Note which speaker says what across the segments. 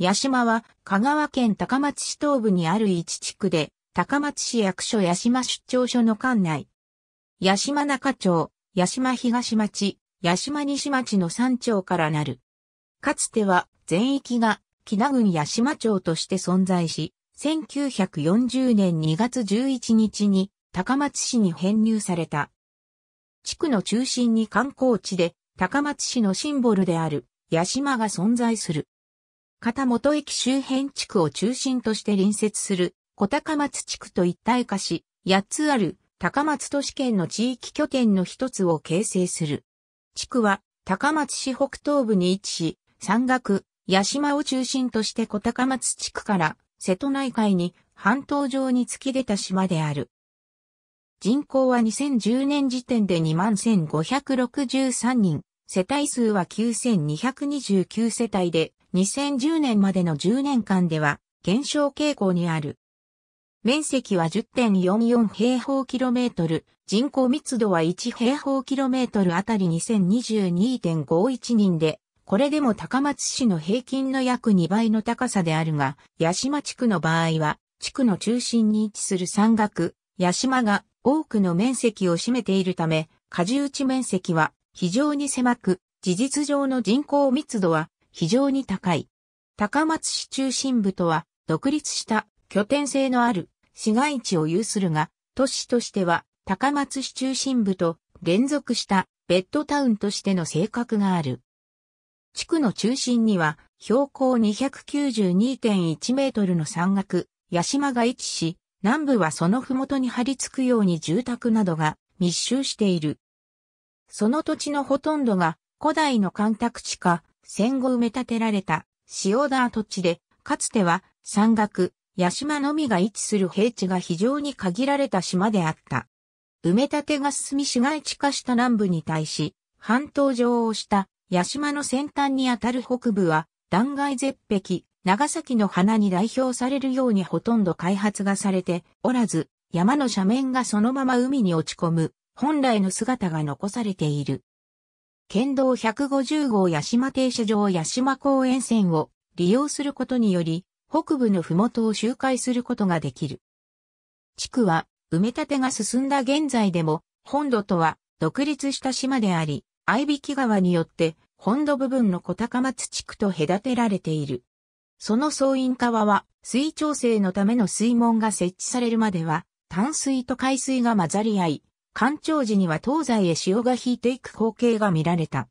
Speaker 1: 八島は香川県高松市東部にある一地区で、高松市役所八島出張所の管内。八島中町、八島東町、八島西町の三町からなる。かつては全域が木名郡八島町として存在し、1940年2月11日に高松市に編入された。地区の中心に観光地で高松市のシンボルである八島が存在する。片本駅周辺地区を中心として隣接する小高松地区と一体化し、8つある高松都市圏の地域拠点の一つを形成する。地区は高松市北東部に位置し、山岳、八島を中心として小高松地区から瀬戸内海に半島上に突き出た島である。人口は2010年時点で21,563人。世帯数は9229世帯で、2010年までの10年間では減少傾向にある。面積は10.44平方キロメートル、人口密度は1平方キロメートルあたり2022.51人で、これでも高松市の平均の約2倍の高さであるが、八島地区の場合は、地区の中心に位置する山岳、八島が多くの面積を占めているため、果樹地面積は非常に狭く、事実上の人口密度は非常に高い。高松市中心部とは独立した拠点性のある市街地を有するが、都市としては高松市中心部と連続したベッドタウンとしての性格がある。地区の中心には標高292.1メートルの山岳、八島が位置し、南部はその麓に張り付くように住宅などが密集している。その土地のほとんどが古代の干拓地か、戦後埋め立てられた塩田跡地で、かつては山岳、八島のみが位置する平地が非常に限られた島であった。埋め立てが進み市街地化した南部に対し、半島上をした八島の先端にあたる北部は、断崖絶壁、長崎の花に代表されるようにほとんど開発がされておらず、山の斜面がそのまま海に落ち込む本来の姿が残されている。県道150号八島停車場八島公園線を利用することにより、北部の麓を周回することができる。地区は埋め立てが進んだ現在でも、本土とは独立した島であり、相引川によって本土部分の小高松地区と隔てられている。その総員川は水調整のための水門が設置されるまでは、淡水と海水が混ざり合い、干潮時には東西へ潮が引いていく光景が見られた。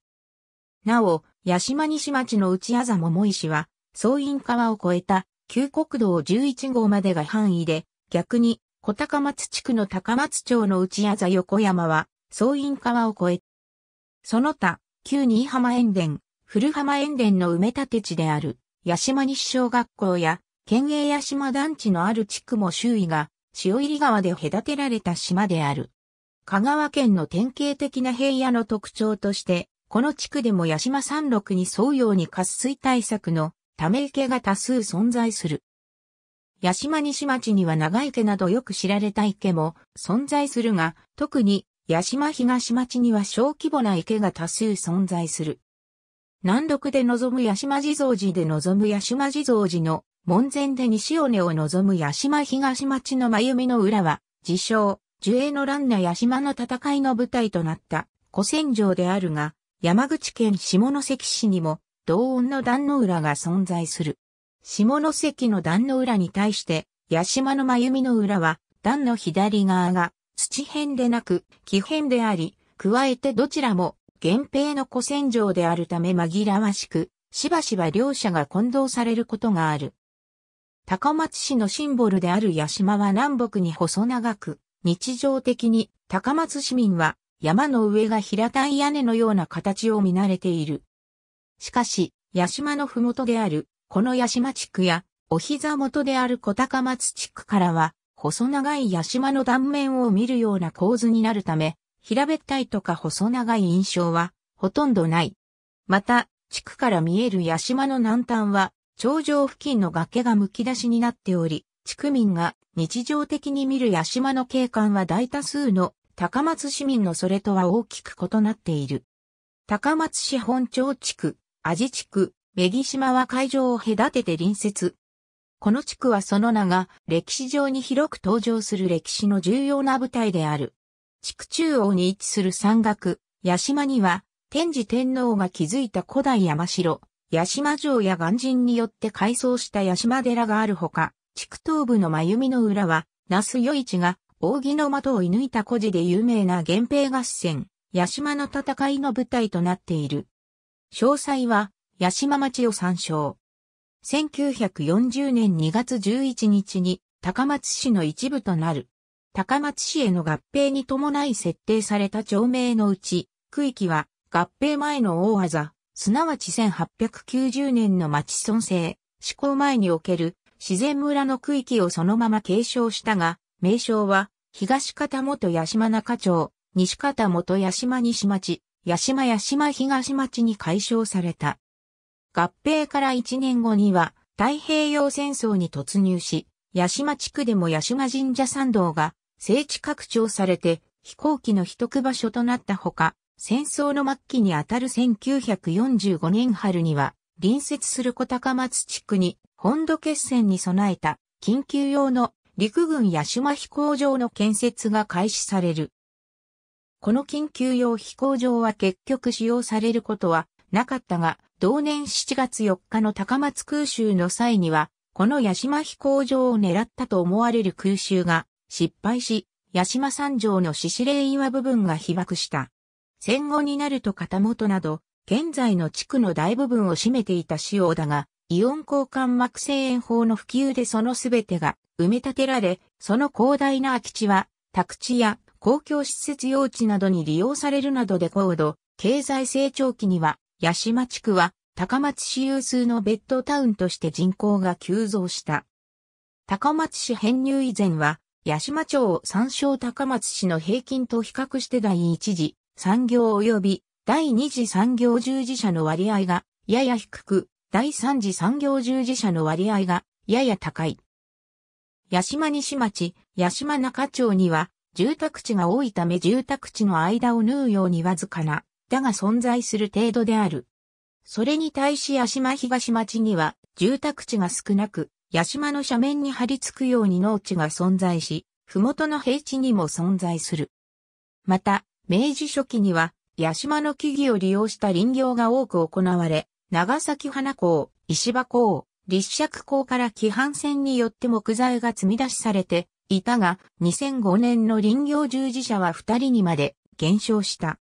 Speaker 1: なお、八島西町の内あざ桃石は、総員川を越えた旧国道11号までが範囲で、逆に小高松地区の高松町の内あざ横山は、総員川を越え、その他、旧新居浜塩田、古浜塩田の埋め立て地である、八島西小学校や、県営八島団地のある地区も周囲が、潮入川で隔てられた島である。香川県の典型的な平野の特徴として、この地区でも八島山麓に沿うように渇水対策のため池が多数存在する。八島西町には長池などよく知られた池も存在するが、特に八島東町には小規模な池が多数存在する。南麓で望む八島地蔵寺で望む八島地蔵寺の門前で西尾根を望む八島東町の真弓の裏は、自称、樹影の乱な八島の戦いの舞台となった古戦場であるが、山口県下関市にも同音の壇の浦が存在する。下関の壇の浦に対して、八島の真由の浦は、壇の左側が土辺でなく木辺であり、加えてどちらも源平の古戦場であるため紛らわしく、しばしば両者が混同されることがある。高松市のシンボルである八島は南北に細長く、日常的に高松市民は山の上が平たい屋根のような形を見慣れている。しかし、八島のふもとである、この八島地区や、お膝元である小高松地区からは、細長い八島の断面を見るような構図になるため、平べったいとか細長い印象は、ほとんどない。また、地区から見える八島の南端は、頂上付近の崖がむき出しになっており、地区民が日常的に見る八島の景観は大多数の高松市民のそれとは大きく異なっている。高松市本町地区、阿治地区、女木島は海上を隔てて隣接。この地区はその名が歴史上に広く登場する歴史の重要な舞台である。地区中央に位置する山岳、八島には、天智天皇が築いた古代山城、八島城や岩人によって改装した八島寺があるほか、地区東部の真弓の裏は、那須与一が、扇の的を射抜いた孤児で有名な源平合戦、八島の戦いの舞台となっている。詳細は、八島町を参照。1940年2月11日に、高松市の一部となる。高松市への合併に伴い設定された町名のうち、区域は、合併前の大技、すなわち1890年の町村制、施行前における自然村の区域をそのまま継承したが、名称は、東方元八島中町、西方元八島西町、八島八島東町に改称された。合併から1年後には、太平洋戦争に突入し、八島地区でも八島神社参道が聖地拡張されて飛行機の秘匿場所となったほか、戦争の末期にあたる1945年春には隣接する小高松地区に本土決戦に備えた緊急用の陸軍八島飛行場の建設が開始される。この緊急用飛行場は結局使用されることはなかったが、同年7月4日の高松空襲の際には、この八島飛行場を狙ったと思われる空襲が失敗し、八島山城の獅子令岩部分が被爆した。戦後になると片元など、現在の地区の大部分を占めていた仕様だが、イオン交換膜製援法の普及でそのすべてが埋め立てられ、その広大な空き地は、宅地や公共施設用地などに利用されるなどで高度、経済成長期には、八島地区は高松市有数のベッドタウンとして人口が急増した。高松市編入以前は、八島町を参照高松市の平均と比較して第一次産業及び第二次産業従事者の割合がやや低く、第三次産業従事者の割合がやや高い。八島西町、八島中町には住宅地が多いため住宅地の間を縫うようにわずかな、だが存在する程度である。それに対し八島東町には住宅地が少なく、八島の斜面に張り付くように農地が存在し、麓の平地にも存在する。また、明治初期には八島の木々を利用した林業が多く行われ、長崎花港、石場港、立石港から規範線によって木材が積み出しされていたが、2005年の林業従事者は2人にまで減少した。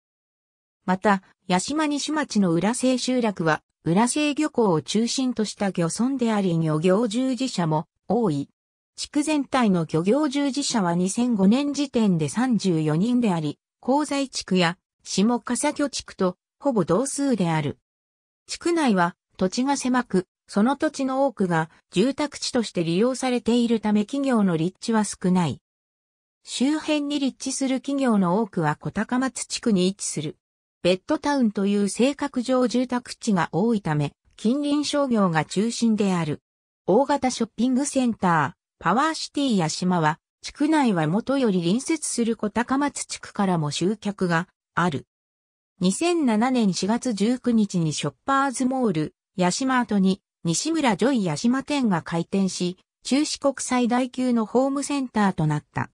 Speaker 1: また、八島西町の浦西集落は、浦西漁港を中心とした漁村であり漁業従事者も多い。地区全体の漁業従事者は2005年時点で34人であり、鉱材地区や下笠魚地区とほぼ同数である。地区内は土地が狭く、その土地の多くが住宅地として利用されているため企業の立地は少ない。周辺に立地する企業の多くは小高松地区に位置する。ベッドタウンという性格上住宅地が多いため、近隣商業が中心である。大型ショッピングセンター、パワーシティや島は、地区内は元より隣接する小高松地区からも集客がある。2007年4月19日にショッパーズモール、八島跡に西村ジョイ八島店が開店し、中四国最大級のホームセンターとなった。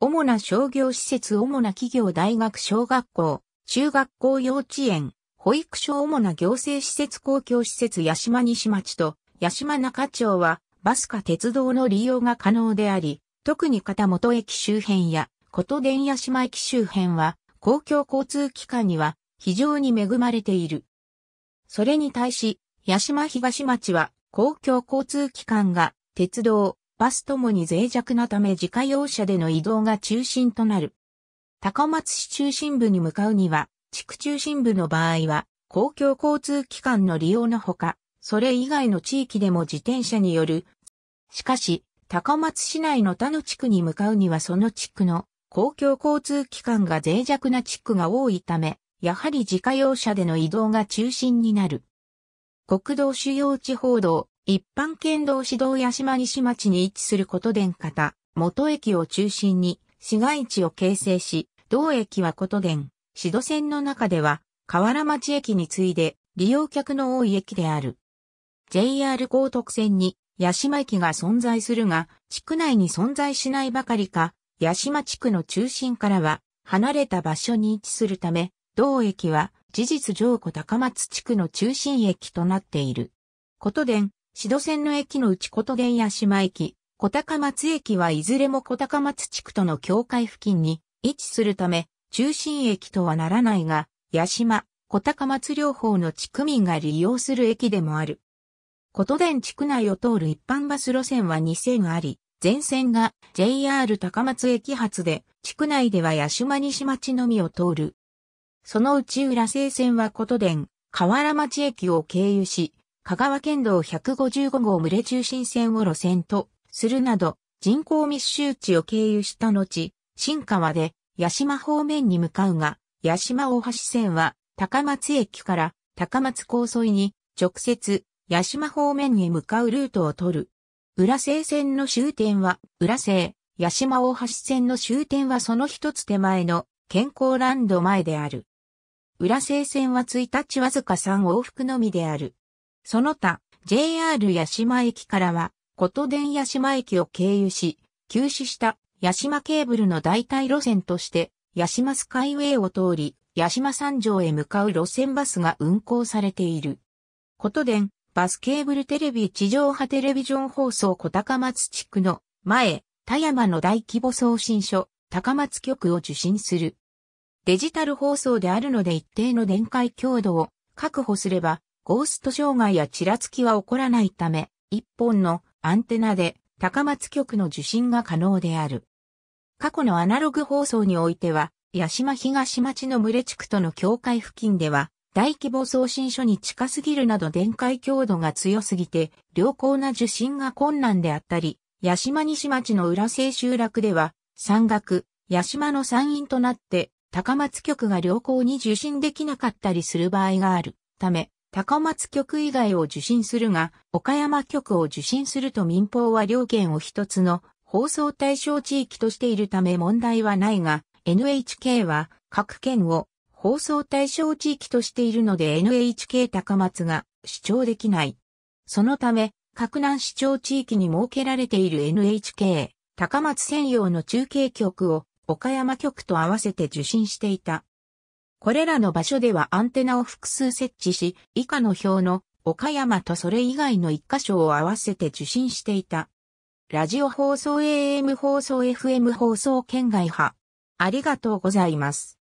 Speaker 1: 主な商業施設、主な企業、大学、小学校、中学校、幼稚園、保育所、主な行政施設、公共施設、八島西町と八島中町はバスか鉄道の利用が可能であり、特に片本駅周辺や琴電シ島駅周辺は公共交通機関には非常に恵まれている。それに対し、八島東町は公共交通機関が鉄道、バスともに脆弱なため自家用車での移動が中心となる。高松市中心部に向かうには、地区中心部の場合は、公共交通機関の利用のほか、それ以外の地域でも自転車による。しかし、高松市内の他の地区に向かうにはその地区の公共交通機関が脆弱な地区が多いため、やはり自家用車での移動が中心になる。国道主要地方道、一般県道指導八島西町に位置することん方、元駅を中心に市街地を形成し、同駅はことん、指導線の中では河原町駅に次いで利用客の多い駅である。JR 高徳線に八島駅が存在するが、地区内に存在しないばかりか、八島地区の中心からは離れた場所に位置するため、同駅は事実上古高松地区の中心駅となっている。琴電、指戸線の駅のうち琴電八島駅、小高松駅はいずれも小高松地区との境界付近に位置するため、中心駅とはならないが、八島、小高松両方の地区民が利用する駅でもある。琴電地区内を通る一般バス路線は2000あり、全線が JR 高松駅発で、地区内では八島西町のみを通る。そのうち浦西線は琴電、河原町駅を経由し、香川県道155号群れ中心線を路線とするなど、人口密集地を経由した後、新川で八島方面に向かうが、八島大橋線は高松駅から高松港沿いに直接八島方面に向かうルートを取る。浦西線の終点は、浦西、八島大橋線の終点はその一つ手前の健康ランド前である。浦西線は1日わずか3往復のみである。その他、JR 八島駅からは、琴電八島駅を経由し、休止した八島ケーブルの代替路線として、八島スカイウェイを通り、八島山上へ向かう路線バスが運行されている。琴電、バスケーブルテレビ地上波テレビジョン放送小高松地区の前、田山の大規模送信所、高松局を受信する。デジタル放送であるので一定の電解強度を確保すれば、ゴースト障害やちらつきは起こらないため、一本のアンテナで高松局の受信が可能である。過去のアナログ放送においては、八島東町の群れ地区との境界付近では、大規模送信所に近すぎるなど電解強度が強すぎて、良好な受信が困難であったり、八島西町の浦西集落では、山岳、八島の山陰となって、高松局が良好に受信できなかったりする場合があるため、高松局以外を受信するが、岡山局を受信すると民放は両県を一つの放送対象地域としているため問題はないが、NHK は各県を放送対象地域としているので NHK 高松が視聴できない。そのため、各南視聴地域に設けられている NHK 高松専用の中継局を岡山局と合わせて受信していた。これらの場所ではアンテナを複数設置し、以下の表の岡山とそれ以外の一箇所を合わせて受信していた。ラジオ放送 AM 放送 FM 放送県外派。ありがとうございます。